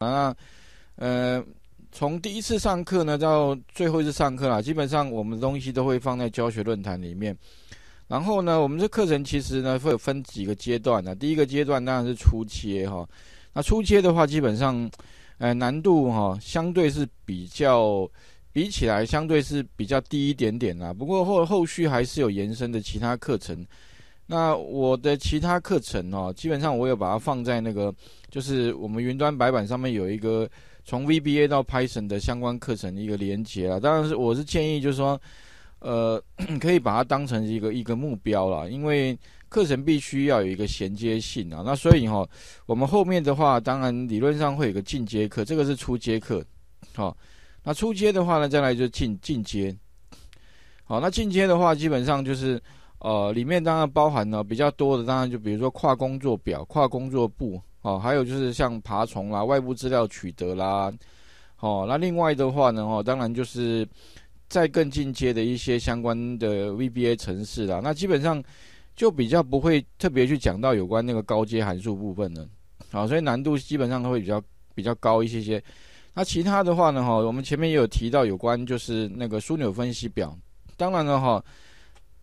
啊，呃，从第一次上课呢到最后一次上课啦，基本上我们东西都会放在教学论坛里面。然后呢，我们这课程其实呢会分几个阶段的。第一个阶段当然是初阶哈。那初阶的话，基本上，呃，难度哈相对是比较，比起来相对是比较低一点点啦。不过后后续还是有延伸的其他课程。那我的其他课程哦，基本上我有把它放在那个，就是我们云端白板上面有一个从 VBA 到 Python 的相关课程的一个连接啊。当然是我是建议，就是说，呃，可以把它当成一个一个目标了，因为课程必须要有一个衔接性啊。那所以哈，我们后面的话，当然理论上会有个进阶课，这个是初阶课，好，那初阶的话呢，将来就进进阶，好，那进阶的话，基本上就是。呃，里面当然包含了比较多的，当然就比如说跨工作表、跨工作簿哦，还有就是像爬虫啦、外部资料取得啦，哦，那另外的话呢，哈，当然就是在更进阶的一些相关的 VBA 程式啦，那基本上就比较不会特别去讲到有关那个高阶函数部分的，啊，所以难度基本上会比较比较高一些些。那其他的话呢，哈，我们前面也有提到有关就是那个枢纽分析表，当然了，哈。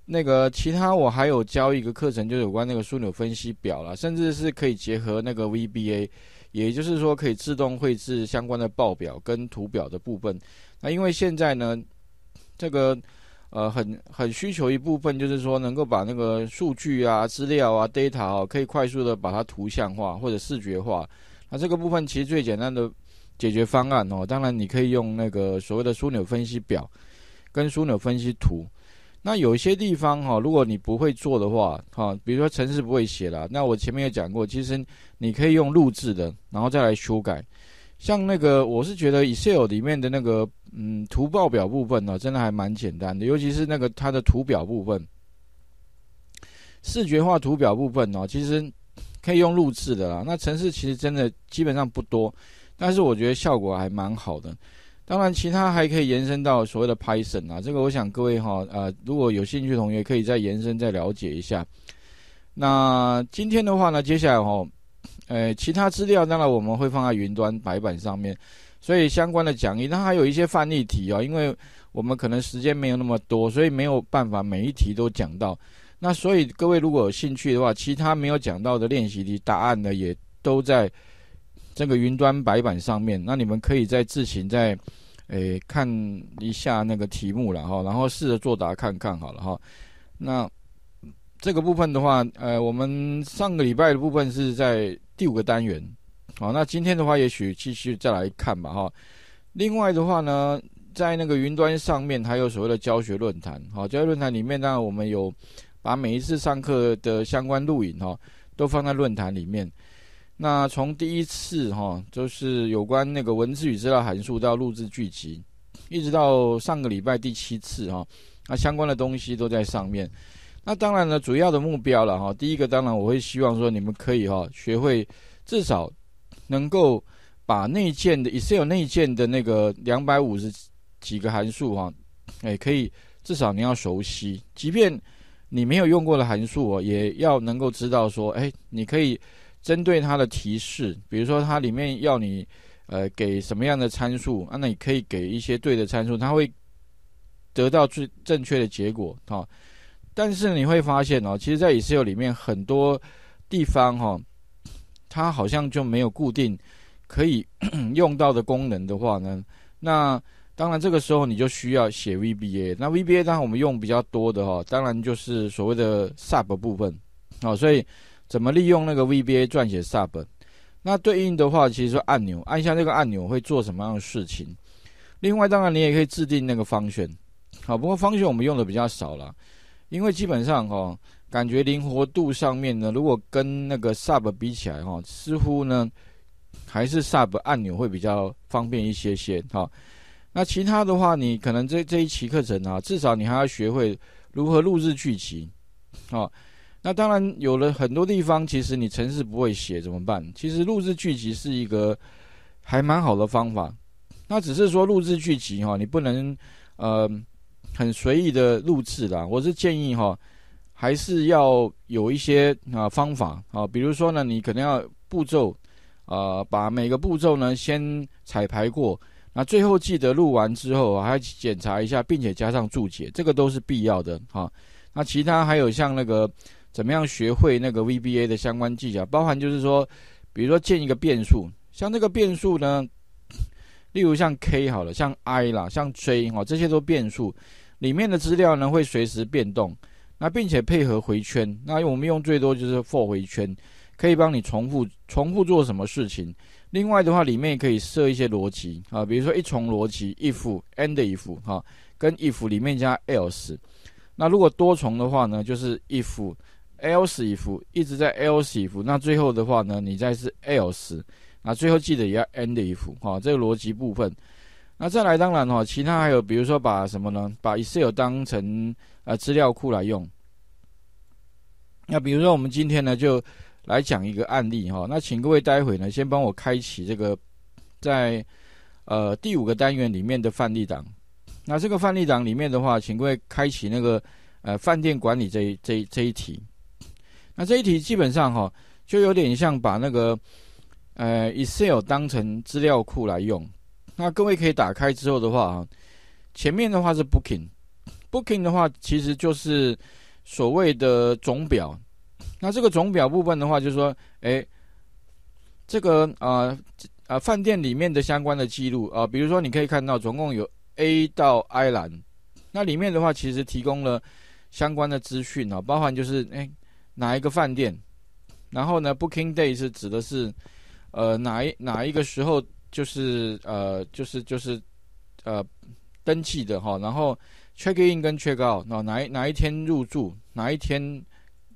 那个其他我还有教一个课程，就有关那个枢纽分析表啦，甚至是可以结合那个 VBA，也就是说可以自动绘制相关的报表跟图表的部分。那因为现在呢，这个呃很很需求一部分，就是说能够把那个数据啊、资料啊、data 啊，可以快速的把它图像化或者视觉化。那这个部分其实最简单的解决方案哦，当然你可以用那个所谓的枢纽分析表跟枢纽分析图。那有一些地方哈，如果你不会做的话哈，比如说程式不会写了，那我前面也讲过，其实你可以用录制的，然后再来修改。像那个，我是觉得 Excel 里面的那个嗯图报表部分呢，真的还蛮简单的，尤其是那个它的图表部分，视觉化图表部分呢，其实可以用录制的啦。那程式其实真的基本上不多，但是我觉得效果还蛮好的。当然，其他还可以延伸到所谓的 Python 啊，这个我想各位哈，呃，如果有兴趣的同学可以再延伸再了解一下。那今天的话呢，接下来哈，呃，其他资料当然我们会放在云端白板上面，所以相关的讲义，它还有一些范例题啊，因为我们可能时间没有那么多，所以没有办法每一题都讲到。那所以各位如果有兴趣的话，其他没有讲到的练习题答案呢，也都在。这个云端白板上面，那你们可以再自行再，诶看一下那个题目了哈，然后试着作答看看好了哈。那这个部分的话，呃，我们上个礼拜的部分是在第五个单元，好，那今天的话也许继续再来看吧哈。另外的话呢，在那个云端上面，还有所谓的教学论坛，好，教学论坛里面当然我们有把每一次上课的相关录影哈，都放在论坛里面。那从第一次哈，就是有关那个文字与资料函数到录制剧集，一直到上个礼拜第七次哈，那相关的东西都在上面。那当然呢，主要的目标了哈。第一个当然我会希望说你们可以哈，学会至少能够把内建的 Excel 内建的那个两百五十几个函数哈，哎，可以至少你要熟悉，即便你没有用过的函数哦，也要能够知道说，哎，你可以。针对它的提示，比如说它里面要你，呃，给什么样的参数啊？那你可以给一些对的参数，它会得到最正确的结果，哈。但是你会发现哦，其实在 Excel 里面很多地方哈，它好像就没有固定可以 用到的功能的话呢，那当然这个时候你就需要写 VBA。那 VBA 当然我们用比较多的哈，当然就是所谓的 Sub 部分，好，所以。怎么利用那个 VBA 写 Sub？那对应的话，其实按钮按下那个按钮会做什么样的事情？另外，当然你也可以制定那个方选，好，不过方选我们用的比较少了，因为基本上哈，感觉灵活度上面呢，如果跟那个 Sub 比起来哈，似乎呢还是 Sub 按钮会比较方便一些些。好，那其他的话，你可能这这一期课程啊，至少你还要学会如何录制剧情，好。那当然，有了很多地方，其实你程式不会写怎么办？其实录制剧集是一个还蛮好的方法。那只是说录制剧集哈，你不能呃很随意的录制啦。我是建议哈，还是要有一些啊方法啊，比如说呢，你可能要步骤啊，把每个步骤呢先彩排过。那最后记得录完之后还要检查一下，并且加上注解，这个都是必要的哈。那其他还有像那个。怎么样学会那个 VBA 的相关技巧？包含就是说，比如说建一个变数，像这个变数呢，例如像 K 好了，像 I 啦，像 J 哈，这些都变数里面的资料呢会随时变动。那并且配合回圈，那我们用最多就是 For 回圈，可以帮你重复重复做什么事情。另外的话，里面也可以设一些逻辑啊，比如说一重逻辑 If End If 哈，跟 If 里面加 Else。那如果多重的话呢，就是 If else if 一直在 else if，那最后的话呢，你再是 else，那最后记得也要 end if 哈。这个逻辑部分，那再来当然哈，其他还有比如说把什么呢？把 Excel 当成呃资料库来用。那比如说我们今天呢就来讲一个案例哈。那请各位待会呢先帮我开启这个在呃第五个单元里面的范例档。那这个范例档里面的话，请各位开启那个呃饭店管理这一这一这一题。那这一题基本上哈，就有点像把那个呃 Excel 当成资料库来用。那各位可以打开之后的话啊，前面的话是 Booking，Booking 的话其实就是所谓的总表。那这个总表部分的话，就是说，哎，这个啊啊饭店里面的相关的记录啊，比如说你可以看到，总共有 A 到 I 栏，那里面的话其实提供了相关的资讯啊，包含就是哎。哪一个饭店？然后呢？Booking day 是指的是，呃，哪一哪一个时候？就是呃，就是就是，呃，登记的哈。然后 check in 跟 check out，那哪一哪一天入住？哪一天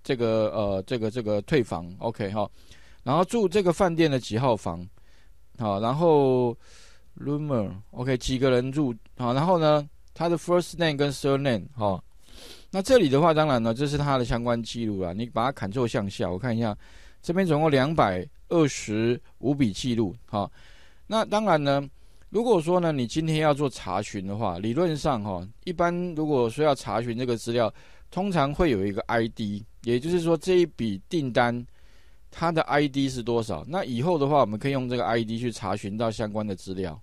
这个呃这个这个退房？OK 哈。然后住这个饭店的几号房？好，然后 roomer OK 几个人住？好，然后呢？他的 first name 跟 surname 哈。那这里的话，当然呢，这是它的相关记录啊。你把它砍做向下，我看一下，这边总共两百二十五笔记录。好，那当然呢，如果说呢，你今天要做查询的话，理论上哈，一般如果说要查询这个资料，通常会有一个 ID，也就是说这一笔订单它的 ID 是多少？那以后的话，我们可以用这个 ID 去查询到相关的资料。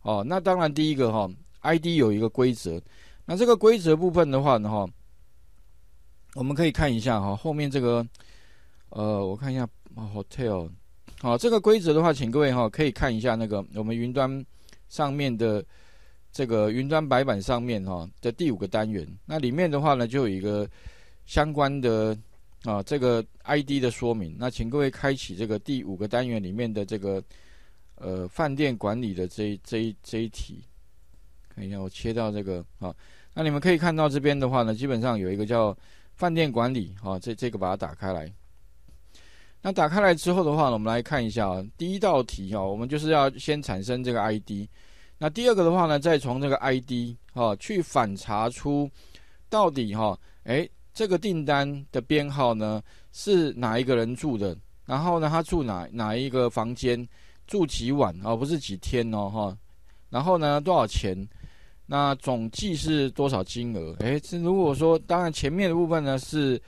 哦，那当然第一个哈，ID 有一个规则。那这个规则部分的话呢哈，我们可以看一下哈后面这个，呃，我看一下 hotel，好，这个规则的话，请各位哈可以看一下那个我们云端上面的这个云端白板上面哈的第五个单元，那里面的话呢就有一个相关的啊这个 ID 的说明，那请各位开启这个第五个单元里面的这个呃饭店管理的这这这一题。看一下，我切到这个啊。那你们可以看到这边的话呢，基本上有一个叫饭店管理啊，这这个把它打开来。那打开来之后的话呢，我们来看一下第一道题啊，我们就是要先产生这个 ID。那第二个的话呢，再从这个 ID 啊去反查出到底哈，哎，这个订单的编号呢是哪一个人住的？然后呢，他住哪哪一个房间，住几晚啊？不是几天哦哈。然后呢，多少钱？那总计是多少金额？诶，这如果说当然前面的部分呢是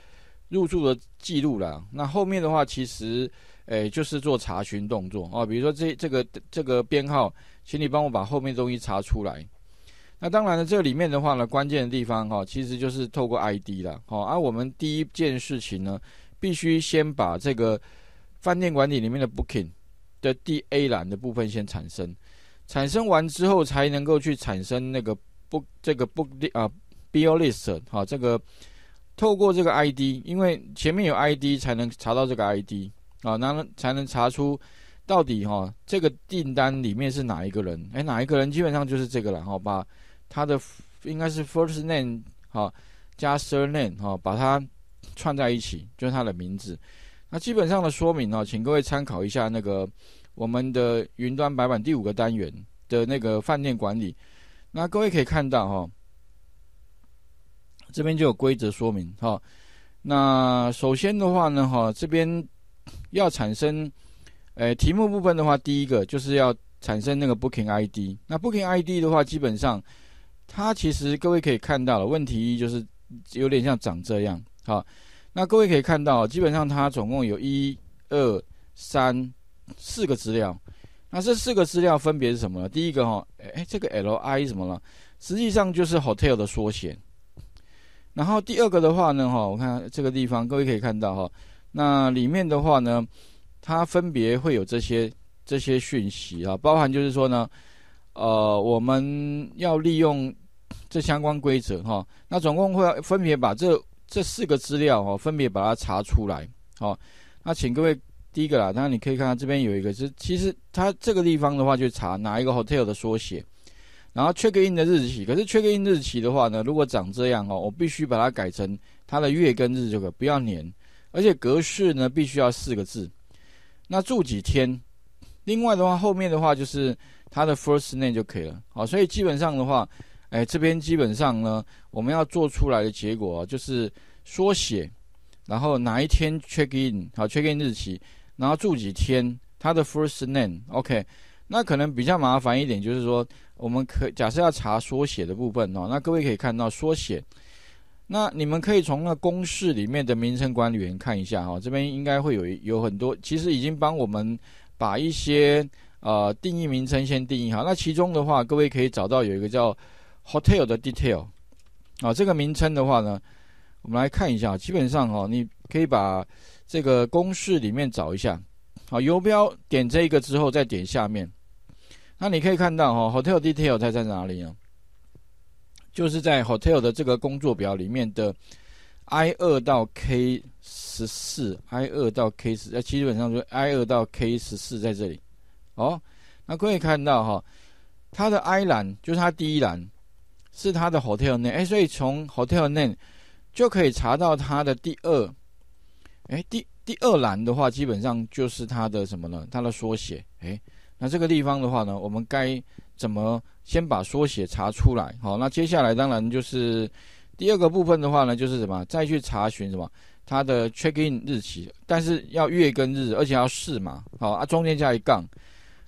入住的记录啦。那后面的话其实，诶就是做查询动作啊，比如说这这个这个编号，请你帮我把后面东西查出来。那当然呢，这里面的话呢，关键的地方哈，其实就是透过 ID 啦，哦，而我们第一件事情呢，必须先把这个饭店管理里面的 Booking 的第 A 栏的部分先产生。产生完之后，才能够去产生那个 book 这个 book 啊 bill list 哈，这个透过这个 ID，因为前面有 ID 才能查到这个 ID 啊，然后才能查出到底哈这个订单里面是哪一个人，哎哪一个人基本上就是这个了哈，把他的应该是 first name 哈加 surname 哈把它串在一起就是他的名字。那基本上的说明呢，请各位参考一下那个。我们的云端白板第五个单元的那个饭店管理，那各位可以看到哈，这边就有规则说明哈。那首先的话呢，哈，这边要产生，呃，题目部分的话，第一个就是要产生那个 booking ID。那 booking ID 的话，基本上它其实各位可以看到了。问题一就是有点像长这样，好，那各位可以看到，基本上它总共有一二三。四个资料，那这四个资料分别是什么呢？第一个哈，哎，这个 L I 什么了？实际上就是 hotel 的缩写。然后第二个的话呢，哈，我看这个地方，各位可以看到哈，那里面的话呢，它分别会有这些这些讯息啊，包含就是说呢，呃，我们要利用这相关规则哈，那总共会分别把这这四个资料哈，分别把它查出来。好，那请各位。第一个啦，那你可以看到这边有一个是，其实它这个地方的话，就查哪一个 hotel 的缩写，然后 check in 的日期。可是 check in 日期的话呢，如果长这样哦，我必须把它改成它的月跟日这个，不要年，而且格式呢必须要四个字。那住几天？另外的话，后面的话就是它的 first name 就可以了。好，所以基本上的话，哎，这边基本上呢，我们要做出来的结果就是缩写，然后哪一天 check in，好，check in 日期。然后住几天，他的 first name，OK，那可能比较麻烦一点，就是说我们可假设要查缩写的部分哦，那各位可以看到缩写，那你们可以从那公式里面的名称管理员看一下哈，这边应该会有有很多，其实已经帮我们把一些呃定义名称先定义好，那其中的话，各位可以找到有一个叫 hotel 的 detail 啊，这个名称的话呢，我们来看一下，基本上哈你。可以把这个公式里面找一下。好，游标点这一个之后，再点下面。那你可以看到哈，hotel detail 它在哪里呢？就是在 hotel 的这个工作表里面的 I 二到 K 十四，I 二到 K 十，呃，基本上就 I 二到 K 十四在这里。哦，那可以看到哈，它的 I 栏就是它第一栏是它的 hotel name。哎，所以从 hotel name 就可以查到它的第二。哎，第第二栏的话，基本上就是它的什么呢？它的缩写。哎，那这个地方的话呢，我们该怎么先把缩写查出来？好，那接下来当然就是第二个部分的话呢，就是什么？再去查询什么？它的 checking 日期，但是要月跟日，而且要四嘛，好啊，中间加一杠，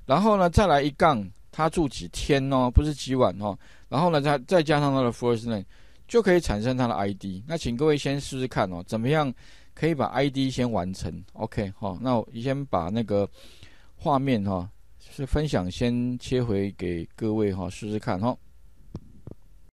然后呢再来一杠，他住几天哦，不是几晚哦，然后呢再再加上他的 first name，就可以产生他的 ID。那请各位先试试看哦，怎么样？可以把 ID 先完成，OK，好，那我先把那个画面哈，是分享先切回给各位哈，试试看哈。